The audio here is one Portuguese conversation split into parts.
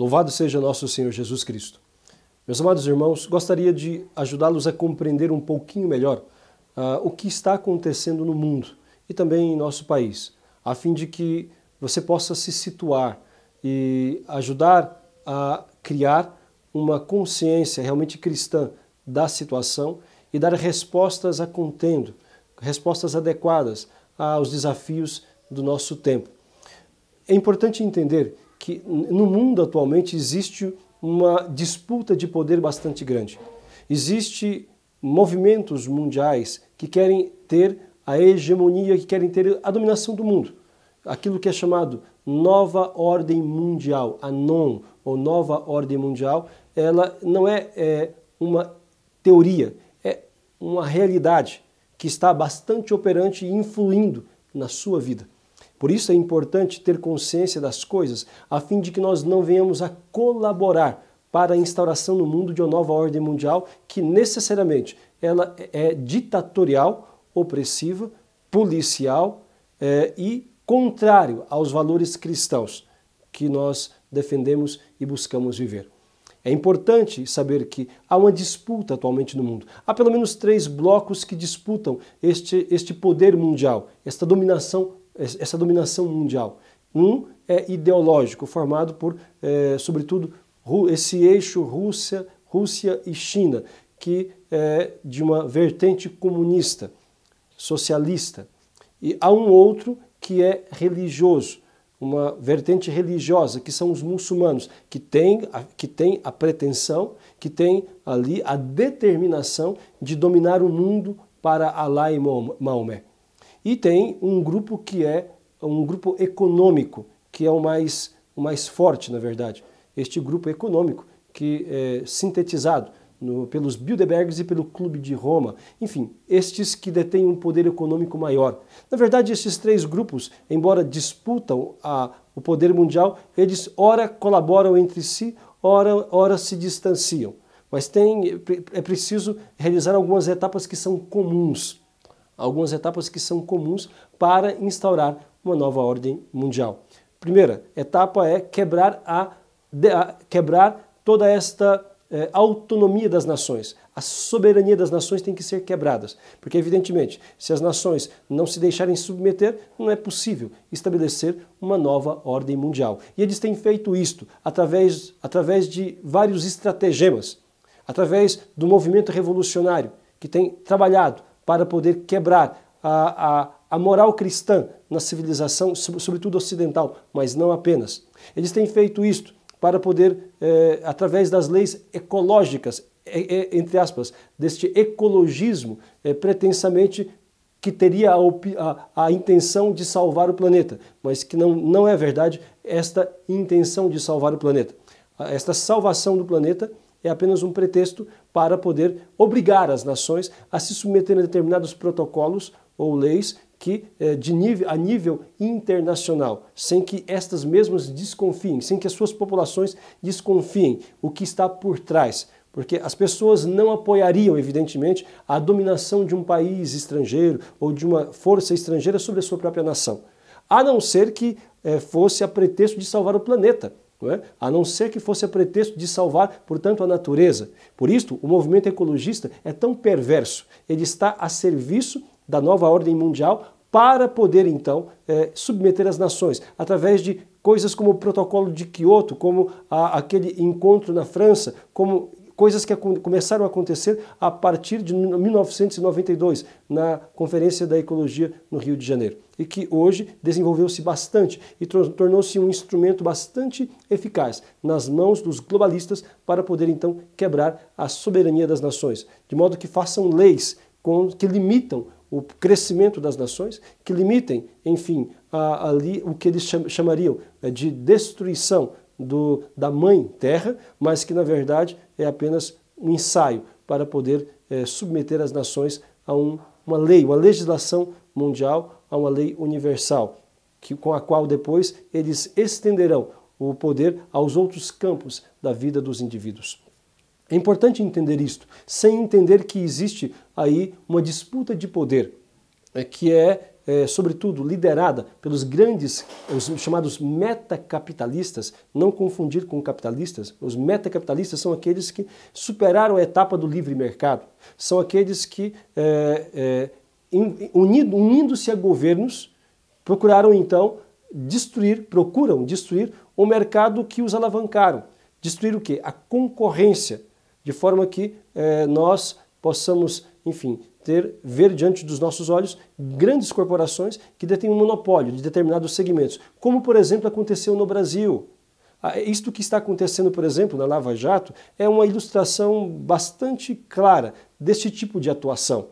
Louvado seja nosso Senhor Jesus Cristo. Meus amados irmãos, gostaria de ajudá-los a compreender um pouquinho melhor uh, o que está acontecendo no mundo e também em nosso país, a fim de que você possa se situar e ajudar a criar uma consciência realmente cristã da situação e dar respostas a contendo, respostas adequadas aos desafios do nosso tempo. É importante entender que no mundo atualmente existe uma disputa de poder bastante grande. Existem movimentos mundiais que querem ter a hegemonia, que querem ter a dominação do mundo. Aquilo que é chamado nova ordem mundial, a NON, ou nova ordem mundial, ela não é, é uma teoria, é uma realidade que está bastante operante e influindo na sua vida. Por isso é importante ter consciência das coisas, a fim de que nós não venhamos a colaborar para a instauração no mundo de uma nova ordem mundial que necessariamente ela é ditatorial, opressiva, policial é, e contrário aos valores cristãos que nós defendemos e buscamos viver. É importante saber que há uma disputa atualmente no mundo. Há pelo menos três blocos que disputam este, este poder mundial, esta dominação essa dominação mundial. Um é ideológico, formado por, é, sobretudo, esse eixo Rússia, Rússia e China, que é de uma vertente comunista, socialista. E há um outro que é religioso, uma vertente religiosa, que são os muçulmanos, que tem, a, que tem a pretensão, que tem ali a determinação de dominar o mundo para Alá e Maomé. E tem um grupo que é um grupo econômico, que é o mais, o mais forte, na verdade. Este grupo econômico, que é sintetizado no, pelos Bilderbergs e pelo Clube de Roma, enfim, estes que detêm um poder econômico maior. Na verdade, estes três grupos, embora disputam a, o poder mundial, eles ora colaboram entre si, ora, ora se distanciam. Mas tem, é preciso realizar algumas etapas que são comuns algumas etapas que são comuns para instaurar uma nova ordem mundial. Primeira etapa é quebrar, a, a quebrar toda esta eh, autonomia das nações. A soberania das nações tem que ser quebradas, porque evidentemente, se as nações não se deixarem submeter, não é possível estabelecer uma nova ordem mundial. E eles têm feito isto através, através de vários estratagemas, através do movimento revolucionário que tem trabalhado para poder quebrar a, a, a moral cristã na civilização, sobretudo ocidental, mas não apenas. Eles têm feito isto para poder, eh, através das leis ecológicas, entre aspas, deste ecologismo eh, pretensamente que teria a, a, a, intenção de salvar o planeta, mas que não, não é verdade esta intenção de salvar o planeta. Esta salvação do planeta é apenas um pretexto para poder obrigar as nações a se submeterem a determinados protocolos ou leis que eh, de nível, a nível internacional, sem que estas mesmas desconfiem, sem que as suas populações desconfiem o que está por trás. Porque as pessoas não apoiariam, evidentemente, a dominação de um país estrangeiro ou de uma força estrangeira sobre a sua própria nação. A não ser que eh, fosse a pretexto de salvar o planeta não é? a não ser que fosse a pretexto de salvar, portanto, a natureza. Por isso, o movimento ecologista é tão perverso, ele está a serviço da nova ordem mundial para poder, então, é, submeter as nações, através de coisas como o protocolo de Quioto, como a, aquele encontro na França, como coisas que começaram a acontecer a partir de 1992, na Conferência da Ecologia no Rio de Janeiro, e que hoje desenvolveu-se bastante e tornou-se um instrumento bastante eficaz nas mãos dos globalistas para poder então quebrar a soberania das nações, de modo que façam leis que limitam o crescimento das nações, que limitem, enfim, ali o que eles chamariam eh, de destruição do, da mãe terra, mas que na verdade é apenas um ensaio para poder é, submeter as nações a um, uma lei, uma legislação mundial, a uma lei universal, que, com a qual depois eles estenderão o poder aos outros campos da vida dos indivíduos. É importante entender isto, sem entender que existe aí uma disputa de poder, eh, que é é, sobretudo liderada pelos grandes, os chamados metacapitalistas, não confundir com capitalistas. Os metacapitalistas são aqueles que superaram a etapa do livre mercado, são aqueles que, é, é, unindo, unindo-se a governos, procuraram então destruir, procuram destruir o mercado que os alavancaram. Destruir o quê? A concorrência, de forma que é, nós possamos, enfim, ter ver diante dos nossos olhos grandes corporações que detêm um monopólio de determinados segmentos, como por exemplo aconteceu no Brasil. Ah, isto que está acontecendo, por exemplo, na Lava Jato, é uma ilustração bastante clara deste tipo de atuação.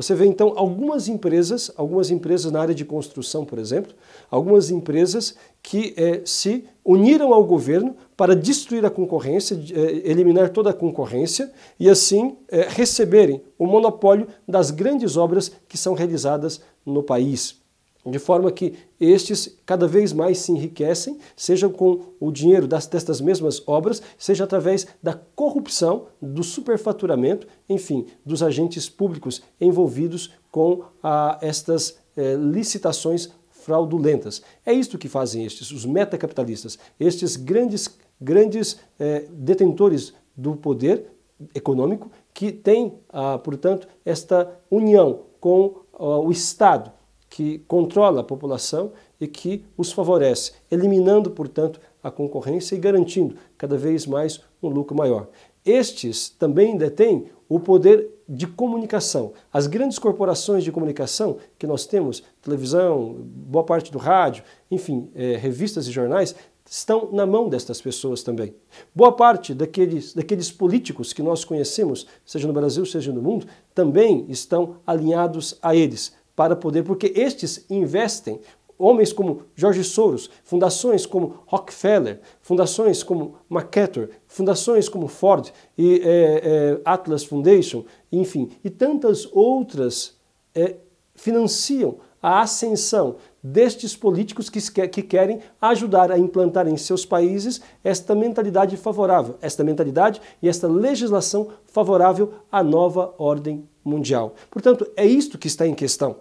Você vê então algumas empresas, algumas empresas na área de construção, por exemplo, algumas empresas que eh, se uniram ao governo para destruir a concorrência, eh, eliminar toda a concorrência e assim eh, receberem o monopólio das grandes obras que são realizadas no país de forma que estes cada vez mais se enriquecem, seja com o dinheiro das, destas mesmas obras, seja através da corrupção, do superfaturamento, enfim, dos agentes públicos envolvidos com a, ah, estas eh, licitações fraudulentas. É isto que fazem estes, os metacapitalistas, estes grandes, grandes eh, detentores do poder econômico que têm, ah, portanto, esta união com ah, o Estado que controla a população e que os favorece, eliminando, portanto, a concorrência e garantindo cada vez mais um lucro maior. Estes também detêm o poder de comunicação. As grandes corporações de comunicação que nós temos, televisão, boa parte do rádio, enfim, é, revistas e jornais, estão na mão destas pessoas também. Boa parte daqueles, daqueles políticos que nós conhecemos, seja no Brasil, seja no mundo, também estão alinhados a eles para poder, porque estes investem. Homens como George Soros, fundações como Rockefeller, fundações como MacArthur, fundações como Ford e é, é, Atlas Foundation, enfim, e tantas outras é, financiam a ascensão destes políticos que, que, querem ajudar a implantar em seus países esta mentalidade favorável, esta mentalidade e esta legislação favorável à nova ordem mundial. Portanto, é isto que está em questão.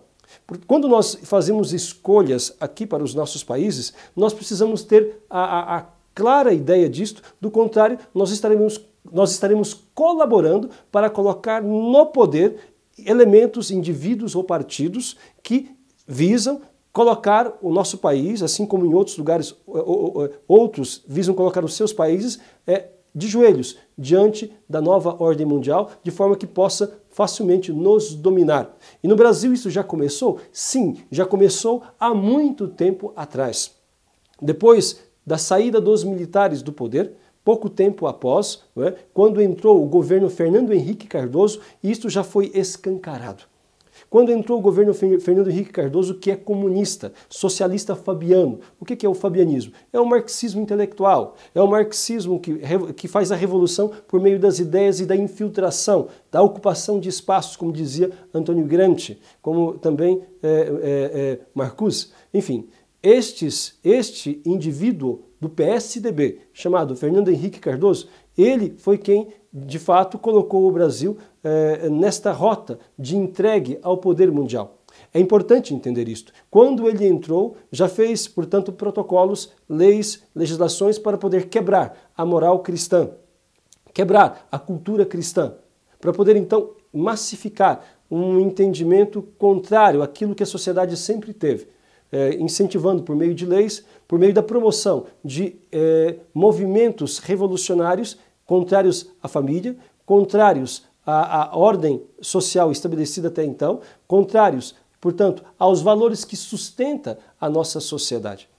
Quando nós fazemos escolhas aqui para os nossos países, nós precisamos ter a, a, a clara ideia disto, do contrário, nós estaremos, nós estaremos colaborando para colocar no poder elementos, indivíduos ou partidos que visam colocar o nosso país, assim como em outros lugares, outros visam colocar os seus países é, de joelhos diante da nova ordem mundial, de forma que possa facilmente nos dominar. E no Brasil isso já começou? Sim, já começou há muito tempo atrás. Depois da saída dos militares do poder, pouco tempo após, é, quando entrou o governo Fernando Henrique Cardoso, isto já foi escancarado. Quando entrou o governo Fernando Henrique Cardoso, que é comunista, socialista fabiano, o que é o fabianismo? É o marxismo intelectual, é o marxismo que, que faz a revolução por meio das ideias e da infiltração, da ocupação de espaços, como dizia Antônio Gramsci, como também é, é, é Marcuse. Enfim, estes, este indivíduo do PSDB, chamado Fernando Henrique Cardoso, ele foi quem, de fato, colocou o Brasil eh, nesta rota de entregue ao poder mundial. É importante entender isto. Quando ele entrou, já fez, portanto, protocolos, leis, legislações para poder quebrar a moral cristã, quebrar a cultura cristã, para poder então massificar um entendimento contrário àquilo que a sociedade sempre teve, eh, incentivando por meio de leis, por meio da promoção de eh, movimentos revolucionários contrários à família, contrários à, à ordem social estabelecida até então, contrários, portanto, aos valores que sustenta a nossa sociedade.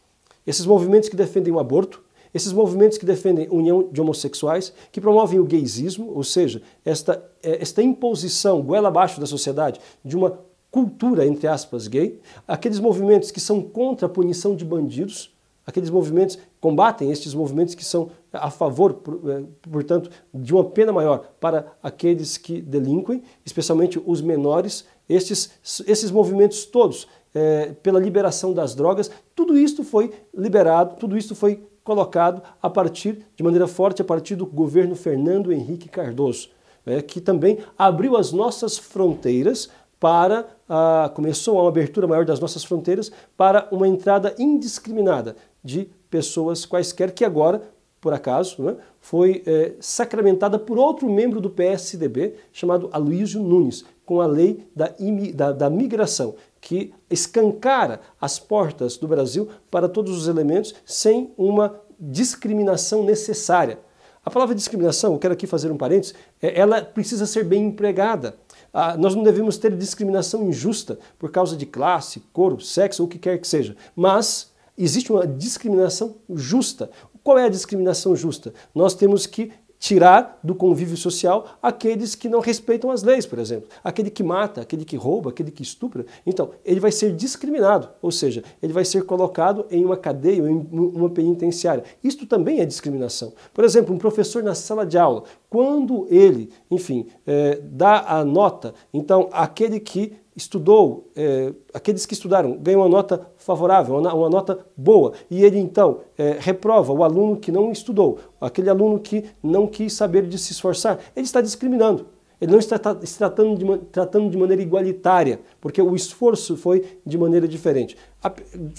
Esses movimentos que defendem o aborto, esses movimentos que defendem a união de homossexuais, que promovem o gaysismo, ou seja, esta, é, esta imposição goela abaixo da sociedade de uma cultura, entre aspas, gay, aqueles movimentos que são contra a punição de bandidos, aqueles movimentos combatem estes movimentos que são a favor, eh, portanto, de uma pena maior para aqueles que delinquem, especialmente os menores, esses, esses movimentos todos é, pela liberação das drogas, tudo isso foi liberado, tudo isso foi colocado a partir, de maneira forte, a partir do governo Fernando Henrique Cardoso, é, que também abriu as nossas fronteiras para a, ah, começou a uma abertura maior das nossas fronteiras para uma entrada indiscriminada de pessoas quaisquer que agora por acaso, né, foi é, sacramentada por outro membro do PSDB, chamado Aloysio Nunes, com a lei da, da, da migração, que escancara as portas do Brasil para todos os elementos sem uma discriminação necessária. A palavra discriminação, eu quero aqui fazer um parênteses, é, ela precisa ser bem empregada. Ah, nós não devemos ter discriminação injusta por causa de classe, cor, sexo ou o que quer que seja. Mas existe uma discriminação justa, qual é a discriminação justa? Nós temos que tirar do convívio social aqueles que não respeitam as leis, por exemplo. Aquele que mata, aquele que rouba, aquele que estupra. Então, ele vai ser discriminado, ou seja, ele vai ser colocado em uma cadeia, em uma penitenciária. Isto também é discriminação. Por exemplo, um professor na sala de aula, quando ele, enfim, é, dá a nota, então aquele que estudou, é, aqueles que estudaram ganham uma nota favorável, uma, nota boa, e ele então é, reprova o aluno que não estudou, aquele aluno que não quis saber de se esforçar, ele está discriminando. Ele não está se tratando de, tratando de maneira igualitária, porque o esforço foi de maneira diferente.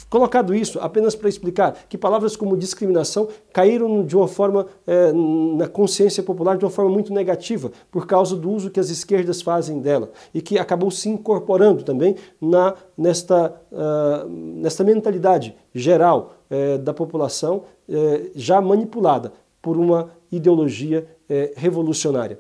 Colocado isso, apenas para explicar que palavras como discriminação caíram de uma forma é, na consciência popular de uma forma muito negativa por causa do uso que as esquerdas fazem dela e que acabou se incorporando também na nesta uh, nesta mentalidade geral é, da população é, já manipulada por uma ideologia é, revolucionária.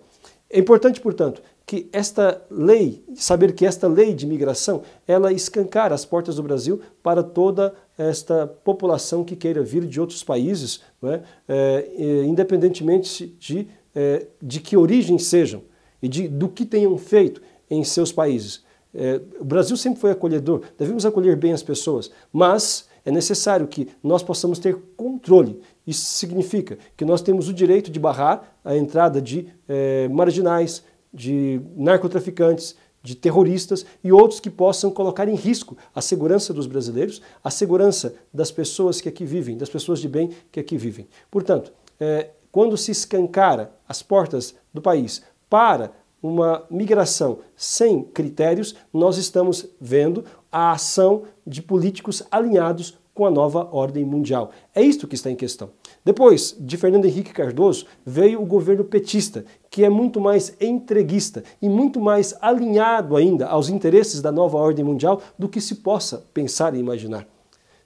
É importante, portanto, que esta lei, saber que esta lei de migração, ela escancar as portas do Brasil para toda esta população que queira vir de outros países, é? É, independentemente de, é, de que origem sejam e de, do que tenham feito em seus países. É, o Brasil sempre foi acolhedor, devemos acolher bem as pessoas, mas é necessário que nós possamos ter controle. Isso significa que nós temos o direito de barrar a entrada de eh, marginais, de narcotraficantes, de terroristas e outros que possam colocar em risco a segurança dos brasileiros, a segurança das pessoas que aqui vivem, das pessoas de bem que aqui vivem. Portanto, eh, quando se escancara as portas do país para uma migração sem critérios, nós estamos vendo a ação de políticos alinhados com a nova ordem mundial. É isto que está em questão. Depois de Fernando Henrique Cardoso, veio o governo petista, que é muito mais entreguista e muito mais alinhado ainda aos interesses da nova ordem mundial do que se possa pensar e imaginar.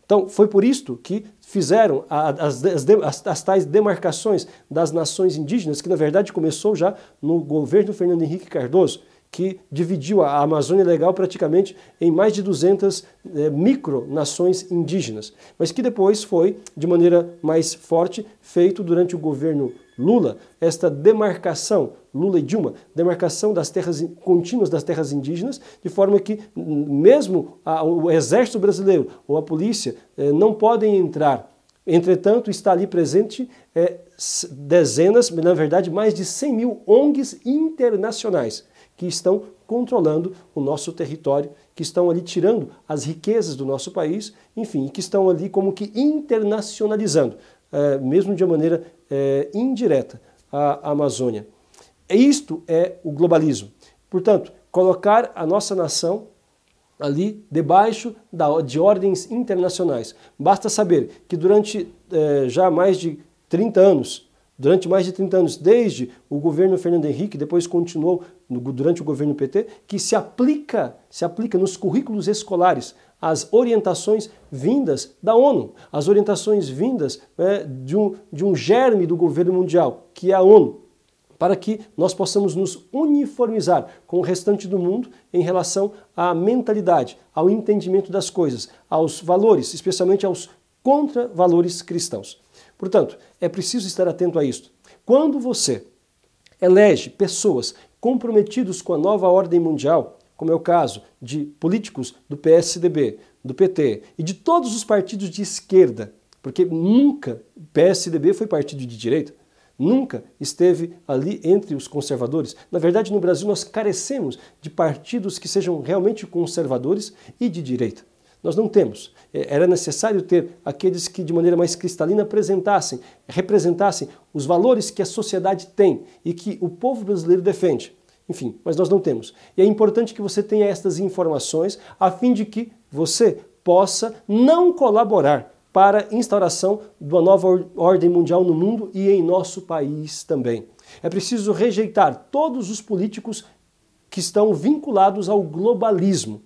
Então, foi por isto que fizeram as, as, as, tais demarcações das nações indígenas, que na verdade começou já no governo Fernando Henrique Cardoso que dividiu a Amazônia Legal praticamente em mais de 200 micro eh, micronações indígenas, mas que depois foi, de maneira mais forte, feito durante o governo Lula, esta demarcação, Lula e Dilma, demarcação das terras contínuas das terras indígenas, de forma que mesmo a, o exército brasileiro ou a polícia eh, não podem entrar. Entretanto, está ali presente eh, dezenas, na verdade, mais de 100 mil ONGs internacionais que estão controlando o nosso território, que estão ali tirando as riquezas do nosso país, enfim, que estão ali como que internacionalizando, é, mesmo de uma maneira é, indireta, a Amazônia. Isto é o globalismo. Portanto, colocar a nossa nação ali debaixo da, de ordens internacionais. Basta saber que durante eh, já mais de 30 anos, durante mais de 30 anos, desde o governo Fernando Henrique, depois continuou durante o governo PT, que se aplica, se aplica nos currículos escolares as orientações vindas da ONU, as orientações vindas é, de, um, de um germe do governo mundial, que é a ONU, para que nós possamos nos uniformizar com o restante do mundo em relação à mentalidade, ao entendimento das coisas, aos valores, especialmente aos contra-valores cristãos. Portanto, é preciso estar atento a isto. Quando você elege pessoas comprometidos com a nova ordem mundial, como é o caso de políticos do PSDB, do PT e de todos os partidos de esquerda, porque nunca PSDB foi partido de direita, nunca esteve ali entre os conservadores. Na verdade, no Brasil nós carecemos de partidos que sejam realmente conservadores e de direita. Nós não temos. É, era necessário ter aqueles que, de maneira mais cristalina, apresentassem, representassem os valores que a sociedade tem e que o povo brasileiro defende. Enfim, mas nós não temos. E é importante que você tenha estas informações a fim de que você possa não colaborar para a instauração de uma nova ordem mundial no mundo e em nosso país também. É preciso rejeitar todos os políticos que estão vinculados ao globalismo.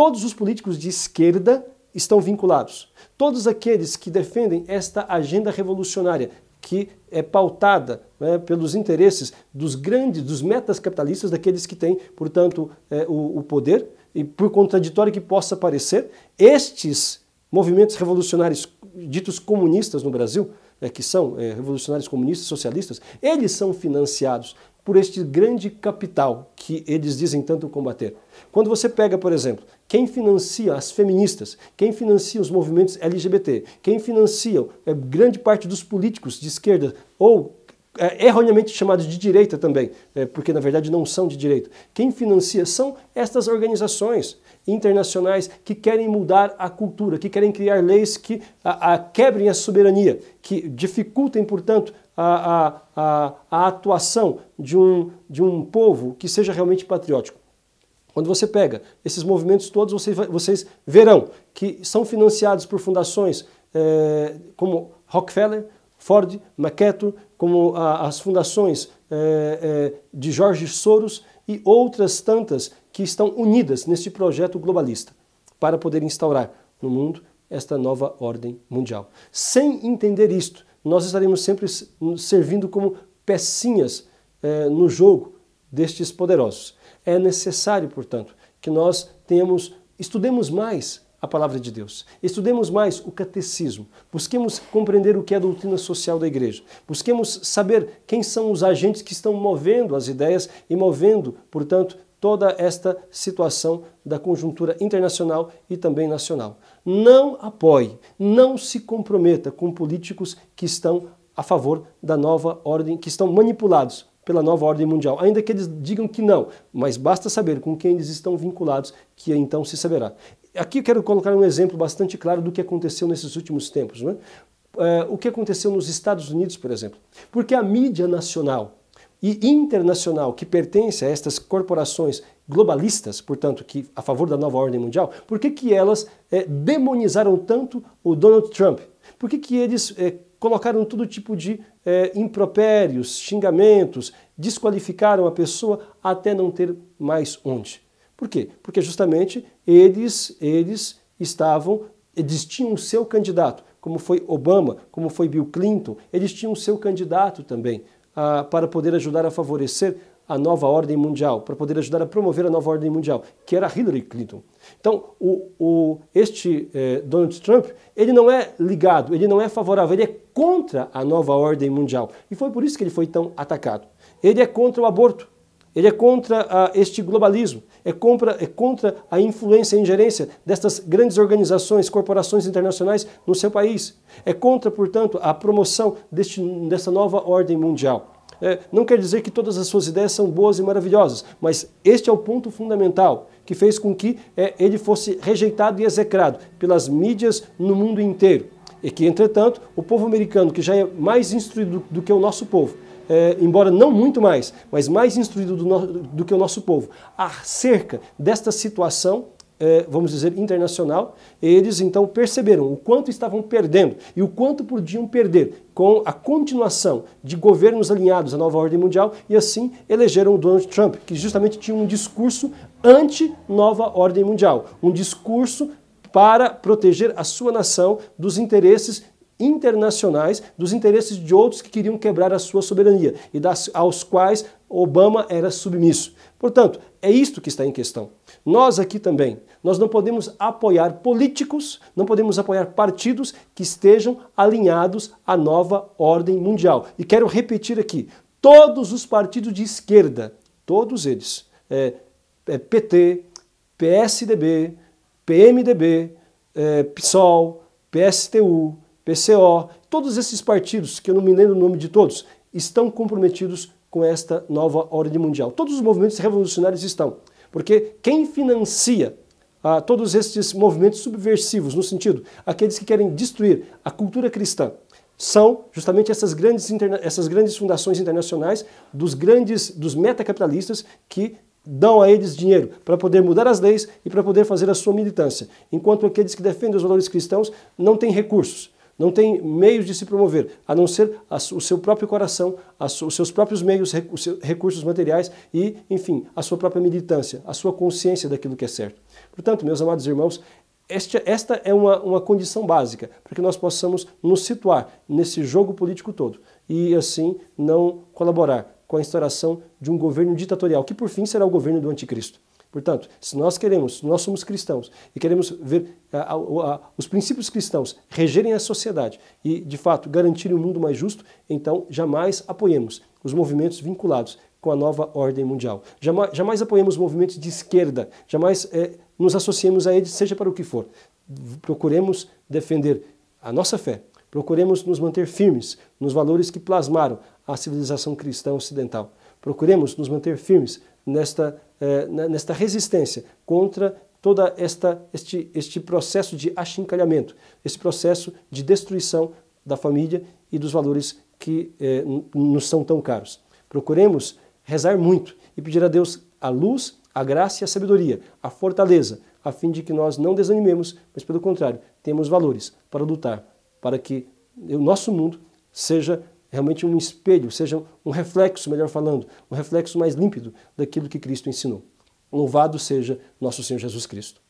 Todos os políticos de esquerda estão vinculados. Todos aqueles que defendem esta agenda revolucionária, que é pautada né, pelos interesses dos grandes, dos metas capitalistas, daqueles que têm, portanto, é, o, o poder, e por contraditório que possa parecer, estes movimentos revolucionários ditos comunistas no Brasil, é, que são é, revolucionários comunistas, socialistas, eles são financiados por este grande capital que eles dizem tanto combater. Quando você pega, por exemplo, quem financia as feministas, quem financia os movimentos LGBT, quem financia é, grande parte dos políticos de esquerda ou é, erroneamente chamados de direita também, é, porque na verdade não são de direita. Quem financia são estas organizações internacionais que querem mudar a cultura, que querem criar leis que a, a quebrem a soberania, que dificultem, portanto, a, a, a, atuação de um, de um povo que seja realmente patriótico. Quando você pega esses movimentos todos, vocês, vocês verão que são financiados por fundações eh, como Rockefeller, Ford, Maqueto, como a, as fundações eh, eh, de Jorge Soros e outras tantas que estão unidas neste projeto globalista para poder instaurar no mundo esta nova ordem mundial. Sem entender isto, nós estaremos sempre servindo como pecinhas eh, no jogo destes poderosos. É necessário, portanto, que nós tenhamos, estudemos mais a palavra de Deus. Estudemos mais o catecismo. Busquemos compreender o que é a doutrina social da igreja. Busquemos saber quem são os agentes que estão movendo as ideias e movendo, portanto, toda esta situação da conjuntura internacional e também nacional. Não apoie, não se comprometa com políticos que estão a favor da nova ordem, que estão manipulados pela nova ordem mundial, ainda que eles digam que não, mas basta saber com quem eles estão vinculados, que então se saberá aqui eu quero colocar um exemplo bastante claro do que aconteceu nesses últimos tempos. Né? Eh, o que aconteceu nos Estados Unidos, por exemplo. Porque a mídia nacional e internacional que pertence a estas corporações globalistas, portanto, que a favor da nova ordem mundial, por que, que elas é, demonizaram tanto o Donald Trump? Por que, que eles é, colocaram todo tipo de é, impropérios, xingamentos, desqualificaram a pessoa até não ter mais onde? Por quê? Porque justamente eles, eles estavam, eles tinham o seu candidato, como foi Obama, como foi Bill Clinton, eles tinham o seu candidato também ah, para poder ajudar a favorecer a nova ordem mundial, para poder ajudar a promover a nova ordem mundial, que era Hillary Clinton. Então, o, o, este eh, Donald Trump, ele não é ligado, ele não é favorável, ele é contra a nova ordem mundial. E foi por isso que ele foi tão atacado. Ele é contra o aborto. Ele é contra ah, este globalismo, é contra, é contra a influência e a ingerência destas grandes organizações, corporações internacionais no seu país. É contra, portanto, a promoção deste, dessa nova ordem mundial. É, não quer dizer que todas as suas ideias são boas e maravilhosas, mas este é o ponto fundamental que fez com que é, ele fosse rejeitado e execrado pelas mídias no mundo inteiro. E que, entretanto, o povo americano, que já é mais instruído do que o nosso povo, é, embora não muito mais, mas mais instruído do, no, do que o nosso povo, acerca desta situação é, vamos dizer, internacional, eles então perceberam o quanto estavam perdendo e o quanto podiam perder com a continuação de governos alinhados à nova ordem mundial e assim elegeram o Donald Trump, que justamente tinha um discurso anti-nova ordem mundial, um discurso para proteger a sua nação dos interesses internacionais dos interesses de outros que queriam quebrar a sua soberania e das, aos quais Obama era submisso. Portanto, é isto que está em questão. Nós aqui também, nós não podemos apoiar políticos, não podemos apoiar partidos que estejam alinhados à nova ordem mundial. E quero repetir aqui: todos os partidos de esquerda, todos eles, é, é PT, PSDB, PMDB, é, PSOL, PSTU, PCO, todos esses partidos, que eu não me lembro o nome de todos, estão comprometidos com esta nova ordem mundial. Todos os movimentos revolucionários estão, porque quem financia ah, todos estes movimentos subversivos, no sentido, aqueles que querem destruir a cultura cristã, são justamente essas grandes, essas grandes fundações internacionais dos grandes, dos meta-capitalistas que dão a eles dinheiro para poder mudar as leis e para poder fazer a sua militância, enquanto aqueles que defendem os valores cristãos não têm recursos não tem meios de se promover, a não ser o seu próprio coração, os seus próprios meios, recursos materiais e, enfim, a sua própria militância, a sua consciência daquilo que é certo. Portanto, meus amados irmãos, esta, esta é uma, uma condição básica para que nós possamos nos situar nesse jogo político todo e, assim, não colaborar com a instauração de um governo ditatorial, que por fim será o governo do anticristo. Portanto, se nós queremos, se nós somos cristãos e queremos ver a, a, a, os princípios cristãos regerem a sociedade e, de fato, garantirem um mundo mais justo, então jamais apoiemos os movimentos vinculados com a nova ordem mundial. Jamais, jamais apoiemos movimentos de esquerda, jamais é, nos associemos a eles, seja para o que for. Procuremos defender a nossa fé, procuremos nos manter firmes nos valores que plasmaram a civilização cristã ocidental. Procuremos nos manter firmes nesta, eh, nesta resistência contra toda esta este, este processo de achincalhamento, esse processo de destruição da família e dos valores que eh, nos são tão caros. Procuremos rezar muito e pedir a Deus a luz, a graça e a sabedoria, a fortaleza, a fim de que nós não desanimemos, mas pelo contrário, temos valores para lutar para que o nosso mundo seja realmente um espelho, ou seja, um reflexo, melhor falando, um reflexo mais límpido daquilo que Cristo ensinou. Louvado seja nosso Senhor Jesus Cristo.